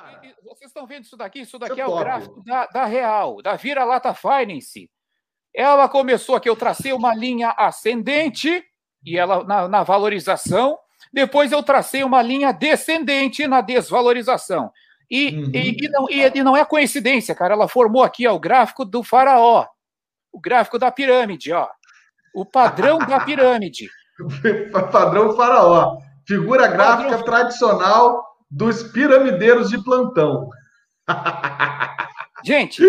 cara. E, vocês estão vendo isso daqui? Isso daqui é o gráfico da, da Real, da Vira Lata Finance. Ela começou aqui, eu tracei uma linha ascendente e ela na, na valorização. Depois eu tracei uma linha descendente na desvalorização. E, uhum. e, e, não, e, não, é coincidência, cara. Ela formou aqui ó, o gráfico do faraó, o gráfico da pirâmide, ó. O padrão da pirâmide. padrão faraó. Figura gráfica padrão... tradicional dos piramideiros de plantão. Gente,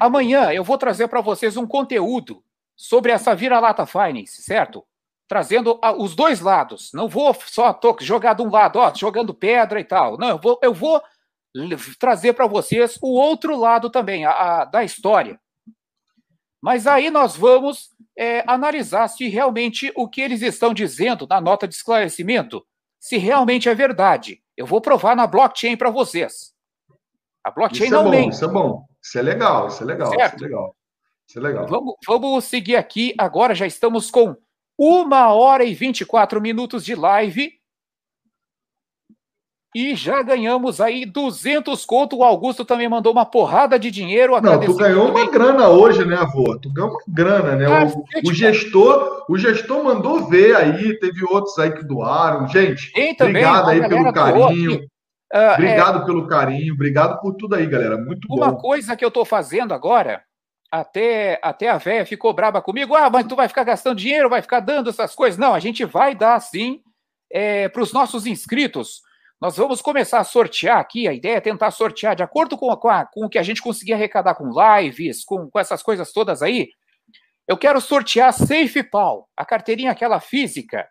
amanhã eu vou trazer para vocês um conteúdo sobre essa vira-lata finance, certo? Trazendo os dois lados. Não vou só tô jogar de um lado, ó, jogando pedra e tal. Não, eu vou, eu vou trazer para vocês o outro lado também, a, a, da história. Mas aí nós vamos é, analisar se realmente o que eles estão dizendo na nota de esclarecimento, se realmente é verdade. Eu vou provar na blockchain para vocês. A blockchain isso é não é bom, mente. Isso é bom, isso é legal, isso é legal, certo? isso é legal. Isso é legal. Vamos, vamos seguir aqui. Agora já estamos com uma hora e 24 minutos de live. E já ganhamos aí 200 conto. O Augusto também mandou uma porrada de dinheiro. Não, tu ganhou também. uma grana hoje, né, avô? Tu ganhou uma grana, né? O, o, gestor, o gestor mandou ver aí. Teve outros aí que doaram. Gente, também, obrigado aí pelo carinho. Uh, obrigado é... pelo carinho, obrigado por tudo aí, galera. Muito Uma bom. Uma coisa que eu estou fazendo agora, até, até a véia ficou braba comigo. Ah, mas tu vai ficar gastando dinheiro, vai ficar dando essas coisas. Não, a gente vai dar sim é, para os nossos inscritos. Nós vamos começar a sortear aqui. A ideia é tentar sortear, de acordo com, a, com, a, com o que a gente conseguir arrecadar com lives, com, com essas coisas todas aí. Eu quero sortear Safe Pal, a carteirinha aquela física,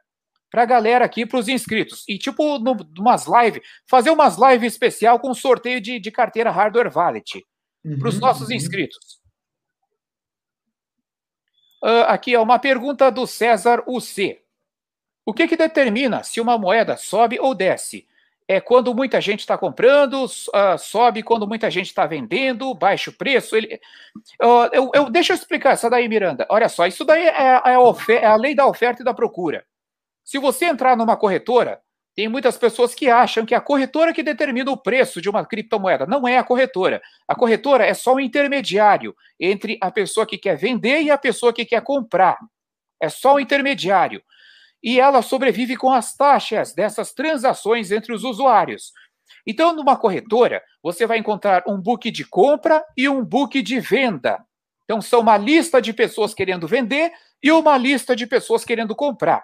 para a galera aqui, para os inscritos. E tipo, no, umas lives, fazer umas lives especial com sorteio de, de carteira Hardware Wallet uhum, para os nossos uhum. inscritos. Uh, aqui é uma pergunta do César UC. O que, que determina se uma moeda sobe ou desce? é quando muita gente está comprando, uh, sobe quando muita gente está vendendo, baixo preço. Ele, uh, eu, eu, deixa eu explicar essa daí, Miranda. Olha só, isso daí é, é, a ofer, é, a lei da oferta e da procura. Se você entrar numa corretora, tem muitas pessoas que acham que é a corretora que determina o preço de uma criptomoeda. Não é a corretora. A corretora é só um intermediário entre a pessoa que quer vender e a pessoa que quer comprar. É só um intermediário e ela sobrevive com as taxas dessas transações entre os usuários. Então, numa corretora, você vai encontrar um book de compra e um book de venda. Então, são uma lista de pessoas querendo vender e uma lista de pessoas querendo comprar.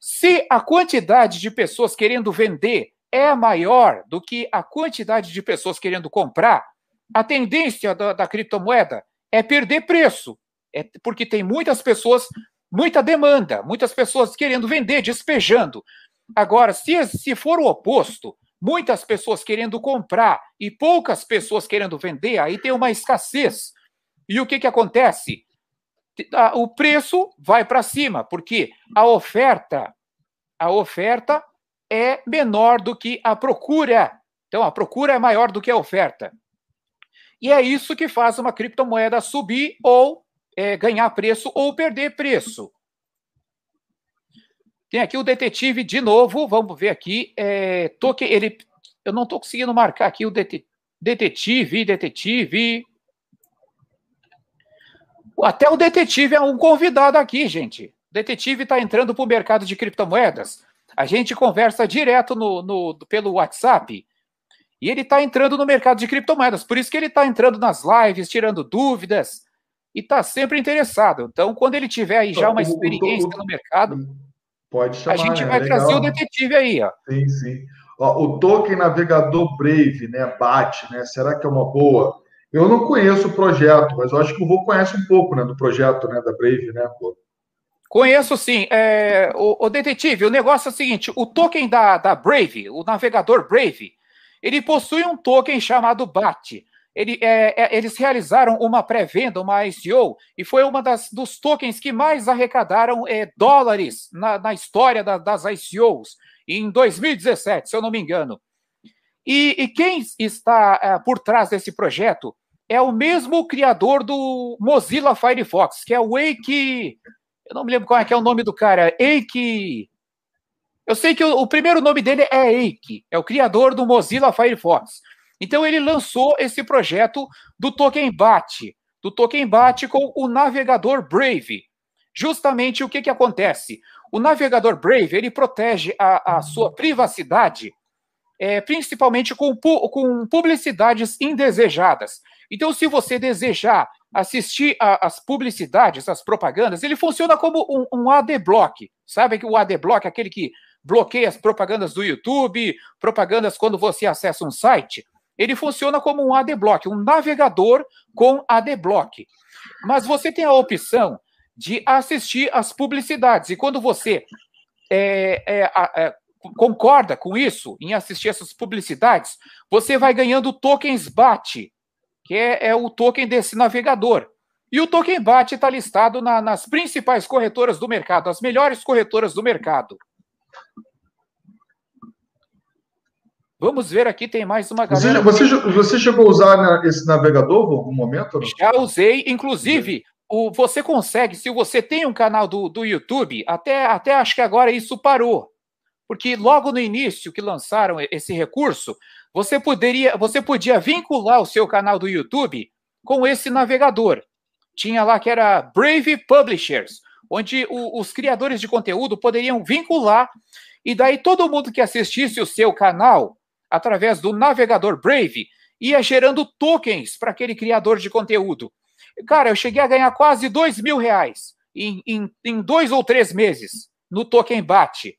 Se a quantidade de pessoas querendo vender é maior do que a quantidade de pessoas querendo comprar, a tendência da, da criptomoeda é perder preço, é porque tem muitas pessoas muita demanda, muitas pessoas querendo vender, despejando. Agora, se, se for o oposto, muitas pessoas querendo comprar e poucas pessoas querendo vender, aí tem uma escassez. E o que, que acontece? O preço vai para cima, porque a oferta, a oferta é menor do que a procura. Então, a procura é maior do que a oferta. E é isso que faz uma criptomoeda subir ou é, ganhar preço ou perder preço. Tem aqui o detetive de novo, vamos ver aqui. É, tô que, ele, eu não estou conseguindo marcar aqui o detetive, detetive. Até o detetive é um convidado aqui, gente. O detetive está entrando para o mercado de criptomoedas. A gente conversa direto no, no pelo WhatsApp. E ele está entrando no mercado de criptomoedas. Por isso que ele está entrando nas lives, tirando dúvidas e está sempre interessado. Então, quando ele tiver aí já então, uma experiência no mercado, hum, pode chamar, a gente né? vai é trazer o detetive aí. Ó. Sim, sim. Ó, o token navegador Brave, né, BAT, né, será que é uma boa? Eu não conheço o projeto, mas eu acho que o Vô conhece um pouco né, do projeto né, da Brave, né, Conheço sim. É, o, o, detetive, o negócio é o seguinte: o token da, da Brave, o navegador Brave, ele possui um token chamado BAT. Ele, é, é, eles realizaram uma pré-venda, uma ICO, e foi uma das dos tokens que mais arrecadaram é, dólares na, na história da, das ICOs, em 2017, se eu não me engano. E, e quem está é, por trás desse projeto é o mesmo criador do Mozilla Firefox, que é o Eike. Eu não me lembro qual é, que é o nome do cara. Eike. Eu sei que o, o primeiro nome dele é Eike, é o criador do Mozilla Firefox. Então ele lançou esse projeto do Token Bat, do Token Bat com o navegador Brave. Justamente o que, que acontece? O navegador Brave ele protege a, a sua privacidade, é, principalmente com, com publicidades indesejadas. Então, se você desejar assistir às as publicidades, às propagandas, ele funciona como um, um ad block. Sabe que o ad block, é aquele que bloqueia as propagandas do YouTube, propagandas quando você acessa um site. Ele funciona como um adblock, um navegador com adblock. Mas você tem a opção de assistir as publicidades. E quando você é, é, é, concorda com isso, em assistir essas publicidades, você vai ganhando tokens BAT, que é, é, o token desse navegador. E o token BAT está listado na, nas principais corretoras do mercado, as melhores corretoras do mercado. Vamos ver aqui, tem mais uma galera. Você, você, você chegou a usar esse navegador em algum momento? Já usei, inclusive, o, você consegue, se você tem um canal do, do YouTube, até, até acho que agora isso parou. Porque logo no início que lançaram esse recurso, você poderia, você podia vincular o seu canal do YouTube com esse navegador. Tinha lá que era Brave Publishers, onde o, os criadores de conteúdo poderiam vincular, e daí todo mundo que assistisse o seu canal através do navegador Brave, ia é gerando tokens para aquele criador de conteúdo. Cara, eu cheguei a ganhar quase dois mil reais em, em, em dois ou três meses no token BAT.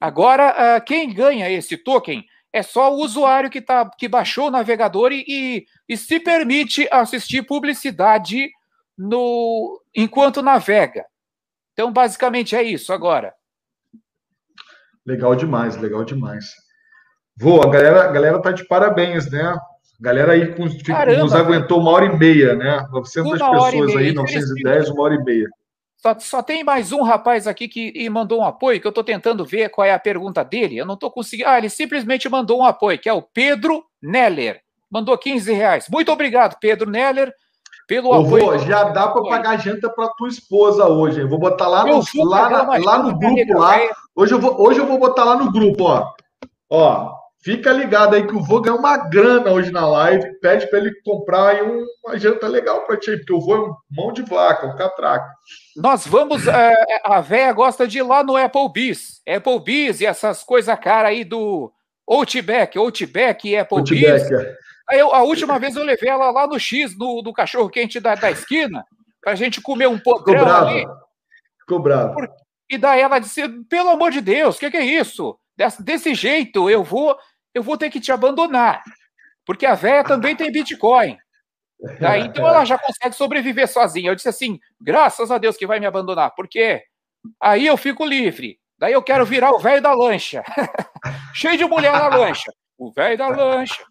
Agora, ah, quem ganha esse token é só o usuário que, tá, que baixou o navegador e, e se permite assistir publicidade no enquanto navega. Então, basicamente é isso agora. Legal demais, legal demais. Vou, a galera, a galera tá de parabéns, né? A galera aí com, Caramba, nos aguentou uma hora e meia, né? 900 pessoas aí, 910, uma hora e meia. Só, só, tem mais um rapaz aqui que mandou um apoio, que eu estou tentando ver qual é a pergunta dele. Eu não estou conseguindo. Ah, ele simplesmente mandou um apoio, que é o Pedro Neller. Mandou 15 reais. Muito obrigado, Pedro Neller, pelo Ô, apoio. Vou, já dá para pagar janta para tua esposa hoje. vou botar lá no, lá, lá no grupo. Lá. Hoje, eu vou, hoje eu vou botar lá no grupo, ó. Ó, Fica ligado aí que o Vô ganhou uma grana hoje na live. Pede para ele comprar aí uma janta legal para ti, porque eu vou é um mão de vaca, um catraca Nós vamos. É, é, a véia gosta de ir lá no Applebee's. Applebee's e essas coisas cara aí do Outback, Outback e Applebee's. Outback. É. Aí eu, a última vez eu levei ela lá no X, no, no cachorro quente da, da esquina, a gente comer um pouco Ficou bravo. ali. Ficou bravo. E daí ela disse: pelo amor de Deus, o que, que é isso? Des, desse jeito eu vou eu vou ter que te abandonar, porque a véia também tem Bitcoin. Tá? Então ela já consegue sobreviver sozinha. Eu disse assim: graças a Deus que vai me abandonar, porque aí eu fico livre. Daí eu quero virar o velho da lancha. Cheio de mulher na lancha. O velho da lancha.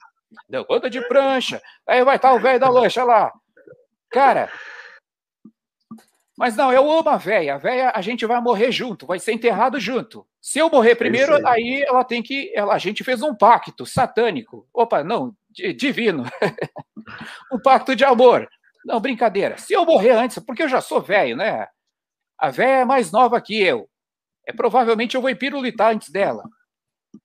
Deu conta de prancha. Aí vai estar o velho da lancha lá. Cara, mas não, eu amo a véia. A véia, a gente vai morrer junto, vai ser enterrado junto. Se eu morrer primeiro, aí. aí. ela tem que. Ela, a gente fez um pacto satânico. Opa, não, divino. um pacto de amor. Não, brincadeira. Se eu morrer antes, porque eu já sou velho, né? A véia é mais nova que eu. É provavelmente eu vou empirulitar antes dela.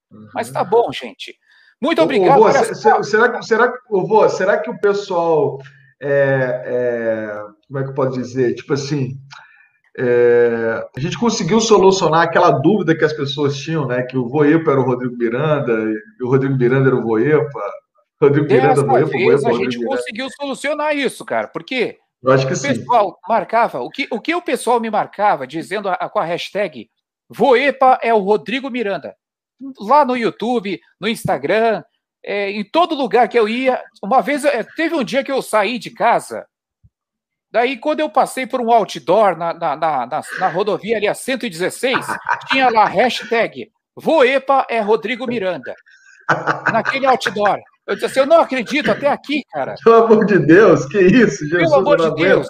Uhum. Mas tá bom, gente. Muito obrigado. Ô, ô, será, será, será, será, ô, será que o pessoal. É, é como é que eu posso dizer? Tipo assim, é, a gente conseguiu solucionar aquela dúvida que as pessoas tinham, né? Que o Voepa era o Rodrigo Miranda, e o Rodrigo Miranda era o Voepa. Rodrigo Miranda, Voepa, vez, Voepa, A gente conseguiu solucionar isso, cara, porque eu acho que o sim. pessoal marcava, o que, o que o pessoal me marcava dizendo a, com a hashtag Voepa é o Rodrigo Miranda. Lá no YouTube, no Instagram, é, em todo lugar que eu ia. Uma vez, é, teve um dia que eu saí de casa Daí, quando eu passei por um outdoor na, na, na, na, na rodovia ali a 116, tinha lá hashtag Voepa é Rodrigo Miranda. Naquele outdoor. Eu disse assim, eu não acredito até aqui, cara. Pelo amor de Deus, que isso, Jesus. Pelo amor de Deus.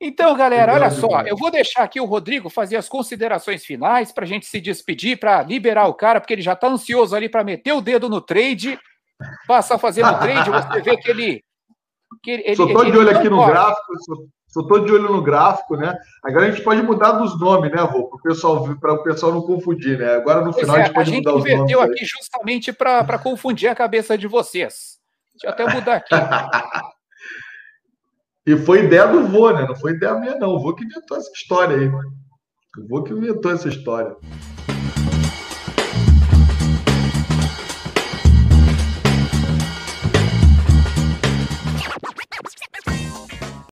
Então, galera, olha é só, eu vou deixar aqui o Rodrigo fazer as considerações finais para a gente se despedir, para liberar o cara, porque ele já está ansioso ali para meter o dedo no trade. Passa fazendo trade, você vê que ele porque ele, só estou de olho aqui no gráfico, só estou de olho no gráfico, né? Agora a gente pode mudar dos nomes, né, Rô? Para o pessoal, pessoal não confundir, né? Agora no pois final é, a gente é, pode a gente mudar os nomes. A gente aqui aí. justamente para confundir a cabeça de vocês. Deixa eu até mudar aqui. e foi ideia do Vô, né? Não foi ideia minha, não. O Vô que inventou essa história aí. O Vô que inventou essa história.